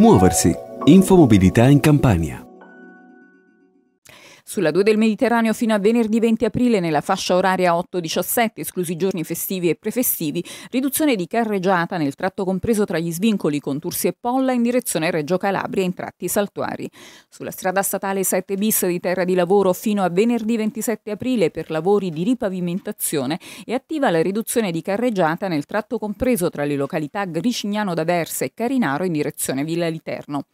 Muoversi. Infomobilità in Campania. Sulla 2 del Mediterraneo fino a venerdì 20 aprile nella fascia oraria 8-17, esclusi giorni festivi e prefestivi, riduzione di carreggiata nel tratto compreso tra gli svincoli con Tursi e Polla in direzione Reggio Calabria in tratti saltuari. Sulla strada statale 7 bis di terra di lavoro fino a venerdì 27 aprile per lavori di ripavimentazione è attiva la riduzione di carreggiata nel tratto compreso tra le località Gricignano d'Aversa e Carinaro in direzione Villa Literno.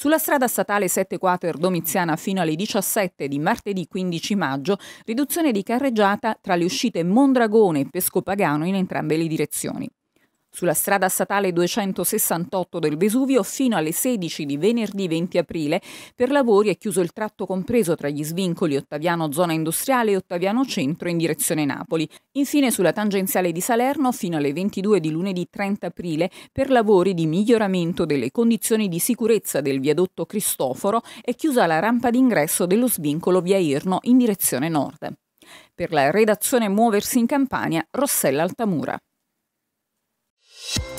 Sulla strada statale 74 Domiziana fino alle 17 di martedì 15 maggio, riduzione di carreggiata tra le uscite Mondragone e Pescopagano in entrambe le direzioni sulla strada statale 268 del Vesuvio fino alle 16 di venerdì 20 aprile. Per lavori è chiuso il tratto compreso tra gli svincoli Ottaviano Zona Industriale e Ottaviano Centro in direzione Napoli. Infine sulla tangenziale di Salerno fino alle 22 di lunedì 30 aprile per lavori di miglioramento delle condizioni di sicurezza del viadotto Cristoforo è chiusa la rampa d'ingresso dello svincolo via Irno in direzione nord. Per la redazione Muoversi in Campania, Rossella Altamura.